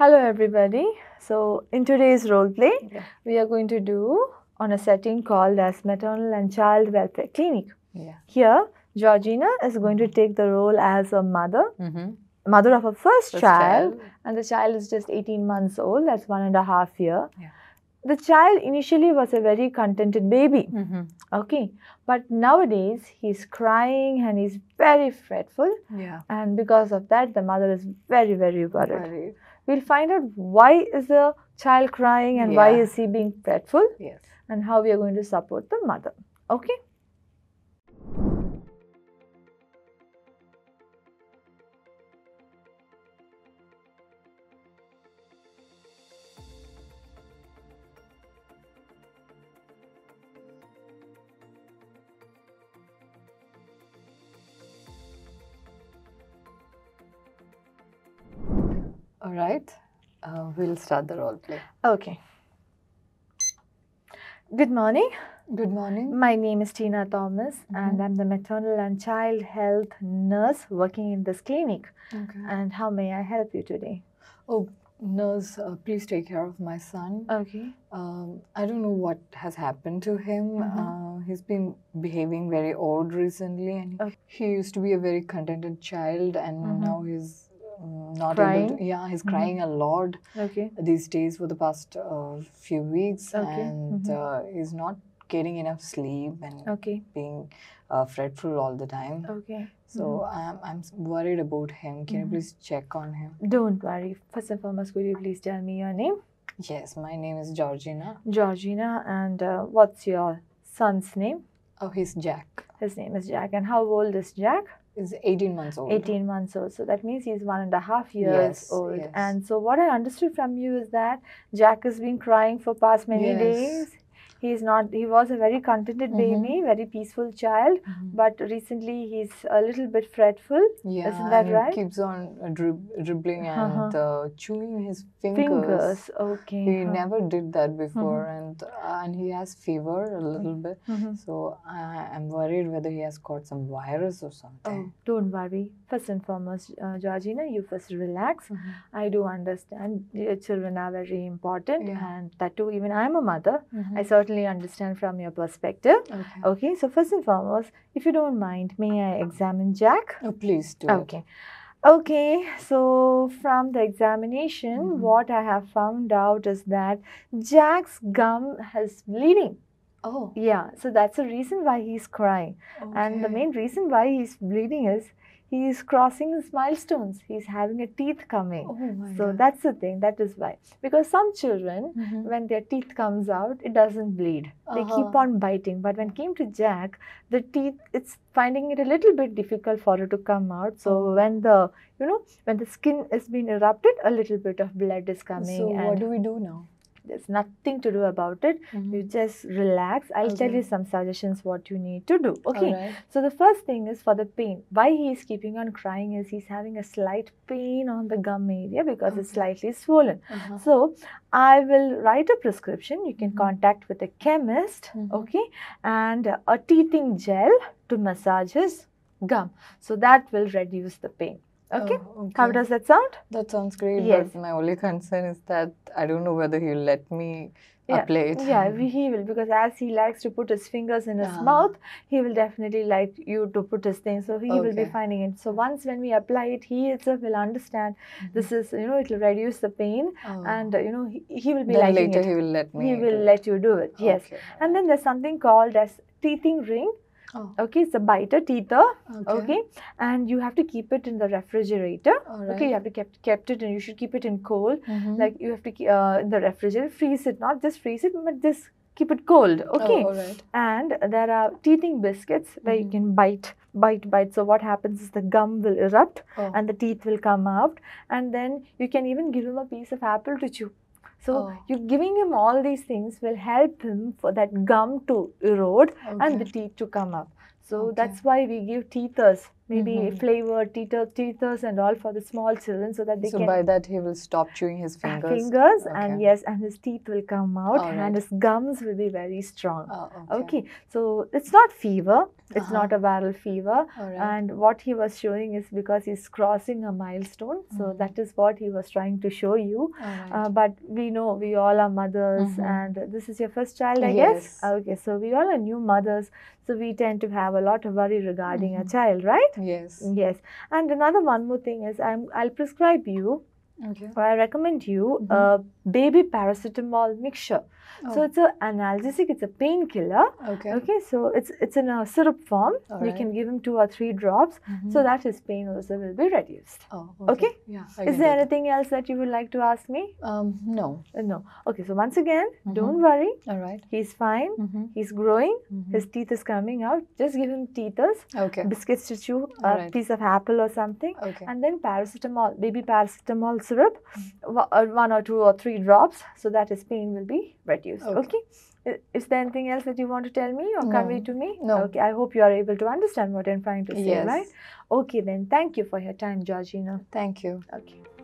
Hello everybody. So in today's role play, yeah. we are going to do on a setting called as maternal and child welfare clinic. Yeah. Here, Georgina is going to take the role as a mother, mm -hmm. mother of a first, first child, child, and the child is just 18 months old. That's one and a half year. Yeah. The child initially was a very contented baby. Mm -hmm. Okay, but nowadays he's crying and he's very fretful. Yeah, and because of that, the mother is very very worried. worried we'll find out why is the child crying and yeah. why is he being fretful yes. and how we are going to support the mother okay All right. Uh, we'll start the role play. Okay. Good morning. Good morning. My name is Tina Thomas, mm -hmm. and I'm the maternal and child health nurse working in this clinic. Okay. And how may I help you today? Oh, nurse, uh, please take care of my son. Okay. Um, I don't know what has happened to him. Mm -hmm. uh, he's been behaving very odd recently, and okay. he used to be a very contented child, and mm -hmm. now he's not crying? able to, yeah he's mm-hmm. crying mm-hmm. a lot okay. these days for the past uh, few weeks okay. and mm-hmm. uh, he's not getting enough sleep and okay. being uh, fretful all the time okay so mm-hmm. I'm, I'm worried about him can you mm-hmm. please check on him don't worry first and foremost could you please tell me your name yes my name is georgina georgina and uh, what's your son's name oh he's jack his name is jack and how old is jack is 18 months old. 18 months old. So that means he's one and a half years yes, old. Yes. And so what I understood from you is that Jack has been crying for past many yes. days he's not he was a very contented mm-hmm. baby very peaceful child mm-hmm. but recently he's a little bit fretful yeah isn't that right he keeps on drib- dribbling and uh-huh. uh, chewing his fingers, fingers. okay he uh-huh. never did that before mm-hmm. and uh, and he has fever a little mm-hmm. bit mm-hmm. so i am worried whether he has caught some virus or something oh, don't worry first and foremost uh, georgina you first relax mm-hmm. i do understand uh, children are very important yeah. and that too even i'm a mother i certainly understand from your perspective. Okay. okay. So first and foremost, if you don't mind, may I examine Jack? Oh, please do. Okay. Okay, so from the examination, mm -hmm. what I have found out is that Jack's gum has bleeding. Oh. Yeah, so that's the reason why he's crying. Okay. And the main reason why he's bleeding is he is crossing his milestones. He's having a teeth coming. Oh so God. that's the thing. That is why. Because some children, mm-hmm. when their teeth comes out, it doesn't bleed. They uh-huh. keep on biting. But when it came to Jack, the teeth, it's finding it a little bit difficult for it to come out. So oh. when the, you know, when the skin is being erupted, a little bit of blood is coming. So what do we do now? there's nothing to do about it mm-hmm. you just relax i'll okay. tell you some suggestions what you need to do okay right. so the first thing is for the pain why he is keeping on crying is he's having a slight pain on the gum area because okay. it's slightly swollen uh-huh. so i will write a prescription you can mm-hmm. contact with a chemist mm-hmm. okay and a teething gel to massage his gum so that will reduce the pain Okay? Oh, okay? How does that sound? That sounds great. Yes. But my only concern is that I don't know whether he'll let me yeah. apply it. Yeah, he will because as he likes to put his fingers in his mouth, he will definitely like you to put his thing. So he okay. will be finding it. So once when we apply it, he itself will understand mm-hmm. this is you know it will reduce the pain oh. and you know he, he will be then liking later it. he will let me. He will it. let you do it. Yes, okay. and then there's something called as teething ring Oh. Okay, it's a biter teether. Okay. okay. and you have to keep it in the refrigerator. Right. Okay, you have to kept kept it, and you should keep it in cold. Mm-hmm. Like you have to uh, in the refrigerator, freeze it, not just freeze it, but just keep it cold. Oh, okay, oh, and there are teething biscuits where mm-hmm. you can bite, bite, bite. So what happens is the gum will erupt, oh. and the teeth will come out, and then you can even give him a piece of apple to chew. So oh. you giving him all these things will help him for that gum to erode okay. and the teeth to come up. So okay. that's why we give teethers maybe mm-hmm. flavored and all for the small children so that they so can. So by that he will stop chewing his ah, fingers. Fingers okay. and yes, and his teeth will come out and his gums will be very strong. Oh, okay. okay. so it's not fever. It's uh-huh. not a viral fever. Right. And what he was showing is because he's crossing a milestone. So mm-hmm. that is what he was trying to show you. Right. Uh, but we know we all are mothers mm-hmm. and this is your first child, I yes. guess. Okay, so we all are new mothers. So we tend to have a lot of worry regarding mm -hmm. a mm-hmm. child, right? Yes. Yes. And another one more thing is I'm, I'll prescribe you Okay. I recommend you mm-hmm. a baby paracetamol mixture. Oh. So it's an analgesic, it's a painkiller. Okay. Okay. So it's it's in a syrup form. All you right. can give him two or three drops, mm-hmm. so that his pain also will be reduced. Oh. Okay. okay? Yeah. Is there it. anything else that you would like to ask me? Um. No. Uh, no. Okay. So once again, mm-hmm. don't worry. All right. He's fine. Mm-hmm. He's growing. Mm-hmm. His teeth is coming out. Just give him teethers. Okay. Biscuits to chew, a right. piece of apple or something. Okay. And then paracetamol, baby paracetamol syrup, uh, one or two or three drops, so that his pain will be reduced. Okay. okay? Is there anything else that you want to tell me or no. convey to me? No. Okay, I hope you are able to understand what I'm trying to say, yes. right? Okay, then thank you for your time, Georgina. Thank you. Okay.